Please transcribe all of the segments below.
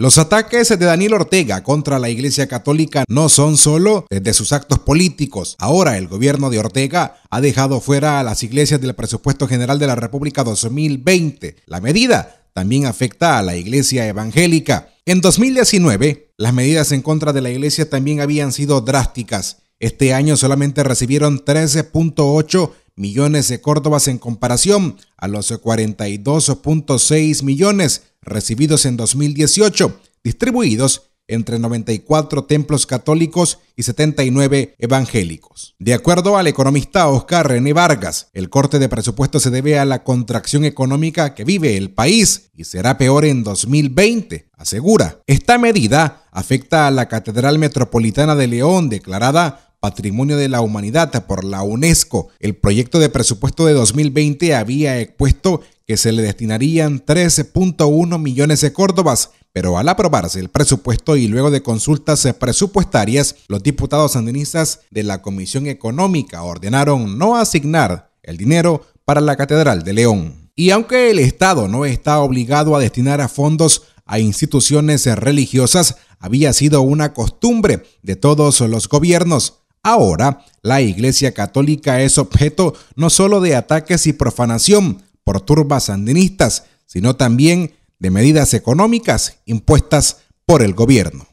Los ataques de Daniel Ortega contra la Iglesia Católica no son solo desde eh, sus actos políticos. Ahora el gobierno de Ortega ha dejado fuera a las iglesias del presupuesto general de la República 2020. La medida también afecta a la Iglesia Evangélica. En 2019, las medidas en contra de la Iglesia también habían sido drásticas. Este año solamente recibieron 13.8 millones de córdobas en comparación a los 42.6 millones recibidos en 2018, distribuidos entre 94 templos católicos y 79 evangélicos. De acuerdo al economista Oscar René Vargas, el corte de presupuesto se debe a la contracción económica que vive el país y será peor en 2020, asegura. Esta medida afecta a la Catedral Metropolitana de León, declarada Patrimonio de la Humanidad por la UNESCO. El proyecto de presupuesto de 2020 había expuesto que se le destinarían 13.1 millones de córdobas, pero al aprobarse el presupuesto y luego de consultas presupuestarias, los diputados sandinistas de la Comisión Económica ordenaron no asignar el dinero para la Catedral de León. Y aunque el Estado no está obligado a destinar a fondos a instituciones religiosas, había sido una costumbre de todos los gobiernos. Ahora, la Iglesia Católica es objeto no solo de ataques y profanación por turbas sandinistas, sino también de medidas económicas impuestas por el gobierno.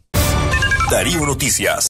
Darío Noticias.